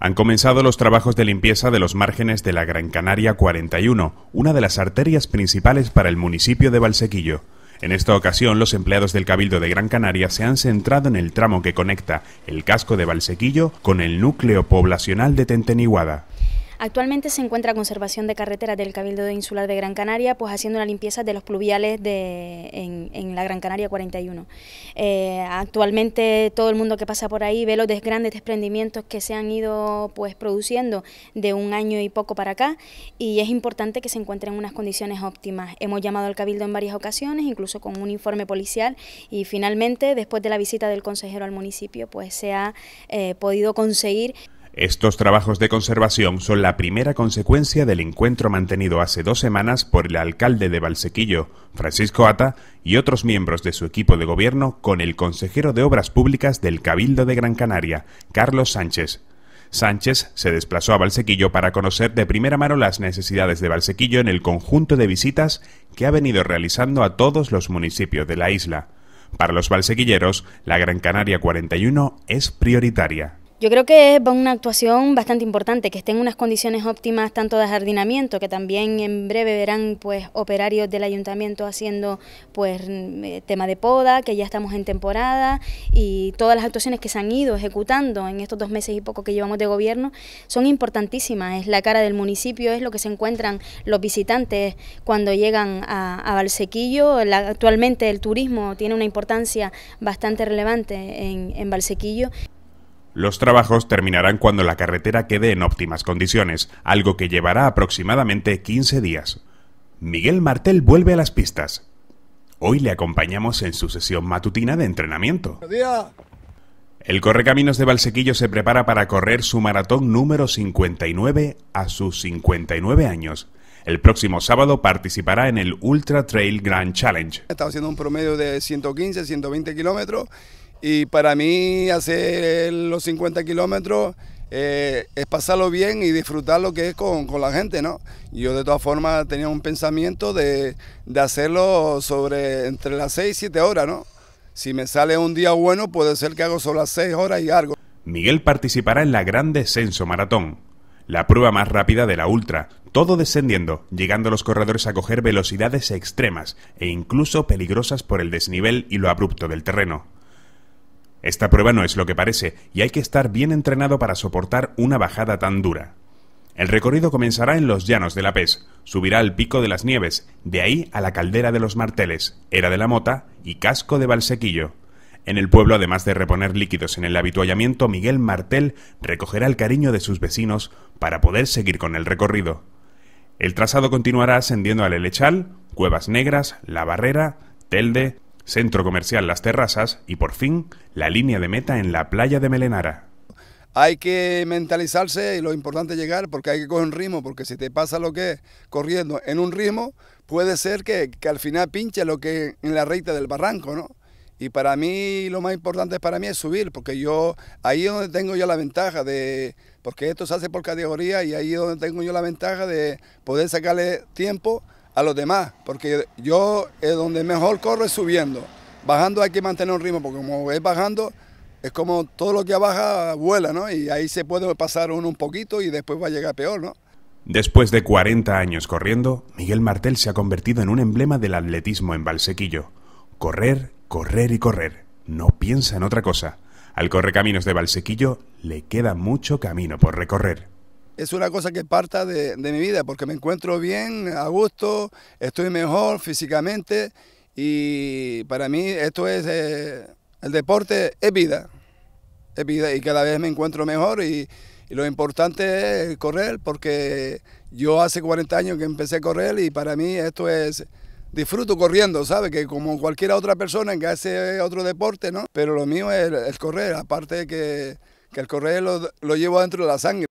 Han comenzado los trabajos de limpieza de los márgenes de la Gran Canaria 41, una de las arterias principales para el municipio de Valsequillo. En esta ocasión, los empleados del Cabildo de Gran Canaria se han centrado en el tramo que conecta el casco de Valsequillo con el núcleo poblacional de Tenteniguada. Actualmente se encuentra Conservación de Carreteras del Cabildo Insular de Gran Canaria, pues haciendo la limpieza de los pluviales de, en, la Gran Canaria 41. Eh, actualmente todo el mundo que pasa por ahí ve los grandes desprendimientos que se han ido pues produciendo de un año y poco para acá y es importante que se encuentren en unas condiciones óptimas. Hemos llamado al Cabildo en varias ocasiones, incluso con un informe policial y finalmente después de la visita del consejero al municipio pues se ha eh, podido conseguir estos trabajos de conservación son la primera consecuencia del encuentro mantenido hace dos semanas por el alcalde de Valsequillo, Francisco Ata, y otros miembros de su equipo de gobierno con el consejero de Obras Públicas del Cabildo de Gran Canaria, Carlos Sánchez. Sánchez se desplazó a Valsequillo para conocer de primera mano las necesidades de Valsequillo en el conjunto de visitas que ha venido realizando a todos los municipios de la isla. Para los valsequilleros, la Gran Canaria 41 es prioritaria. Yo creo que es una actuación bastante importante, que estén unas condiciones óptimas tanto de jardinamiento, que también en breve verán pues operarios del ayuntamiento haciendo pues eh, tema de poda, que ya estamos en temporada y todas las actuaciones que se han ido ejecutando en estos dos meses y poco que llevamos de gobierno son importantísimas, es la cara del municipio, es lo que se encuentran los visitantes cuando llegan a, a Valsequillo, actualmente el turismo tiene una importancia bastante relevante en, en Valsequillo. Los trabajos terminarán cuando la carretera quede en óptimas condiciones, algo que llevará aproximadamente 15 días. Miguel Martel vuelve a las pistas. Hoy le acompañamos en su sesión matutina de entrenamiento. El Correcaminos de Valsequillo se prepara para correr su maratón número 59 a sus 59 años. El próximo sábado participará en el Ultra Trail Grand Challenge. Estaba haciendo un promedio de 115, 120 kilómetros y para mí hacer los 50 kilómetros eh, es pasarlo bien y disfrutar lo que es con, la gente, ¿no? Yo de todas formas tenía un pensamiento de, hacerlo sobre entre las 6 y 7 horas, ¿no? Si me sale un día bueno, puede ser que hago solo las 6 horas y algo. Miguel participará en la Gran Descenso Maratón, la prueba más rápida de la Ultra, todo descendiendo, llegando los corredores a coger velocidades extremas e incluso peligrosas por el desnivel y lo abrupto del terreno. Esta prueba no es lo que parece, y hay que estar bien entrenado para soportar una bajada tan dura. El recorrido comenzará en los llanos de la Pez, subirá al pico de las nieves, de ahí a la caldera de los marteles, era de la mota y casco de Valsequillo. En el pueblo, además de reponer líquidos en el habituallamiento, Miguel Martel recogerá el cariño de sus vecinos para poder seguir con el recorrido. El trazado continuará ascendiendo al Elechal, Cuevas Negras, La Barrera, Telde, Centro comercial Las Terrazas y por fin la línea de meta en la playa de Melenara. Hay que mentalizarse y lo importante es llegar porque hay que coger un ritmo, porque si te pasa lo que es corriendo en un ritmo, puede ser que, al final pinche lo que en la recta del barranco, ¿no? Y para mí lo más importante para mí es subir, porque yo ahí es donde tengo yo la ventaja de, porque esto se hace por categoría y ahí es donde tengo yo la ventaja de poder sacarle tiempo a los demás, porque yo es donde mejor corro es subiendo. Bajando hay que mantener un ritmo, porque como es bajando, es como todo lo que baja vuela, ¿no? Y ahí se puede pasar uno un poquito y después va a llegar peor, ¿no? Después de 40 años corriendo, Miguel Martel se ha convertido en un emblema del atletismo en Valsequillo. Correr, correr y correr. No piensa en otra cosa. Al Correcaminos de Valsequillo le queda mucho camino por recorrer es una cosa que parta de, mi vida, porque me encuentro bien, a gusto, estoy mejor físicamente y para mí esto es, eh, el deporte es vida, es vida y cada vez me encuentro mejor y, lo importante es correr porque yo hace 40 años que empecé a correr y para mí esto es, disfruto corriendo, ¿sabes? Que como cualquier otra persona que hace otro deporte, ¿no? Pero lo mío es el, correr, aparte de que, el correr lo llevo dentro de la sangre.